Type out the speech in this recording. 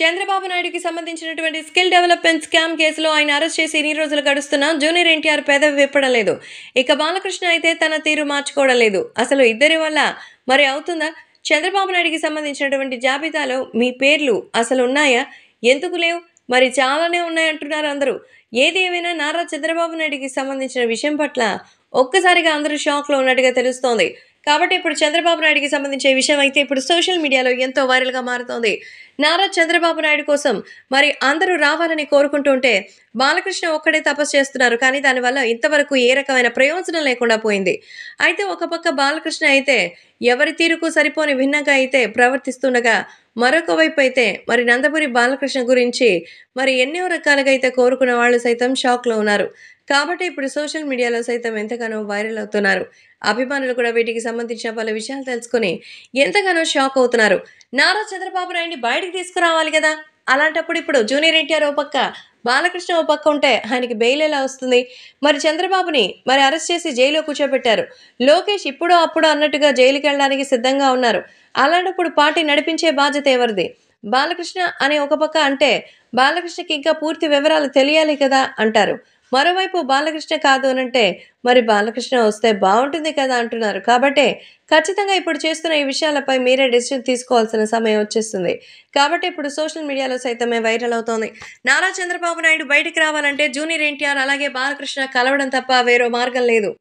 చంద్రబాబు నాయుడుకి సంబంధించినటువంటి skill development scam కేసులో ఆయన అరెస్ట్ చేసి ఇన్ని రోజులు గడుస్తున్నా జూనియర్ ఎన్టీఆర్ పెదవి విప్పడలేదు ఇక బాలకృష్ణ అయితే తన తీరు మార్చుకోవడం లేదు అసలు ఇద్దరి వల్ల మరి అవుతుందా చంద్రబాబు నాయుడుకి సంబంధించినటువంటి జాబితాలో మీ పేర్లు అసలు ఉన్నాయా ఎందుకు లేవు మరి చాలానే ఉన్నాయంటున్నారు అందరూ ఏది ఏమైనా నారా చంద్రబాబు నాయుడుకి సంబంధించిన విషయం పట్ల ఒక్కసారిగా అందరూ షాక్లో ఉన్నట్టుగా తెలుస్తోంది కాబట్టి ఇప్పుడు చంద్రబాబు నాయుడికి సంబంధించే విషయం అయితే ఇప్పుడు సోషల్ మీడియాలో ఎంతో వైరల్గా మారుతోంది నారా చంద్రబాబు నాయుడు కోసం మరి అందరూ రావాలని కోరుకుంటుంటే బాలకృష్ణ ఒక్కడే తపస్సు చేస్తున్నారు కానీ దానివల్ల ఇంతవరకు ఏ రకమైన ప్రయోజనం లేకుండా పోయింది అయితే ఒక పక్క బాలకృష్ణ అయితే ఎవరి తీరుకు సరిపోని భిన్నంగా అయితే ప్రవర్తిస్తుండగా మరొక వైపు అయితే మరి నందపురి బాలకృష్ణ గురించి మరి ఎన్నో రకాలుగా అయితే కోరుకున్న వాళ్ళు సైతం షాక్లో ఉన్నారు కాబట్టి ఇప్పుడు సోషల్ మీడియాలో సైతం ఎంతగానో వైరల్ అవుతున్నారు అభిమానులు కూడా వీటికి సంబంధించిన పలు విషయాలు తెలుసుకుని ఎంతగానో షాక్ అవుతున్నారు నారా చంద్రబాబు నాయుడిని బయటికి తీసుకురావాలి కదా అలాంటప్పుడు ఇప్పుడు జూనియర్ ఎన్టీఆర్ ఓ పక్క బాలకృష్ణ ఓ పక్క ఉంటే ఆయనకి బెయిల్ ఎలా వస్తుంది మరి చంద్రబాబుని మరి అరెస్ట్ చేసి జైల్లో కూర్చోబెట్టారు లోకేష్ ఇప్పుడు అప్పుడు అన్నట్టుగా జైలుకి వెళ్ళడానికి సిద్ధంగా ఉన్నారు అలాంటప్పుడు పార్టీ నడిపించే బాధ్యత ఎవరిది బాలకృష్ణ అనే ఒక పక్క అంటే బాలకృష్ణకి ఇంకా పూర్తి వివరాలు తెలియాలి కదా అంటారు మరోవైపు బాలకృష్ణ కాదు అనంటే మరి బాలకృష్ణ వస్తే బాగుంటుంది కదా అంటున్నారు కాబట్టి ఖచ్చితంగా ఇప్పుడు చేస్తున్న ఈ విషయాలపై మీరే డెసిషన్ తీసుకోవాల్సిన సమయం వచ్చేస్తుంది కాబట్టి ఇప్పుడు సోషల్ మీడియాలో సైతమే వైరల్ అవుతోంది నారా చంద్రబాబు నాయుడు బయటికి రావాలంటే జూనియర్ ఎన్టీఆర్ అలాగే బాలకృష్ణ కలవడం తప్ప వేరే మార్గం లేదు